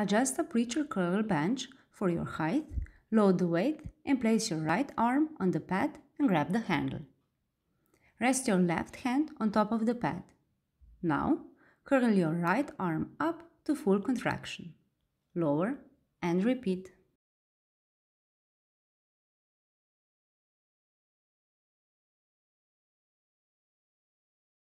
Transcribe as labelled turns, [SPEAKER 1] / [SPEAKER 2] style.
[SPEAKER 1] Adjust the preacher curl bench for your height, load the weight and place your right arm on the pad and grab the handle. Rest your left hand on top of the pad. Now, curl your right arm up to full contraction. Lower and repeat.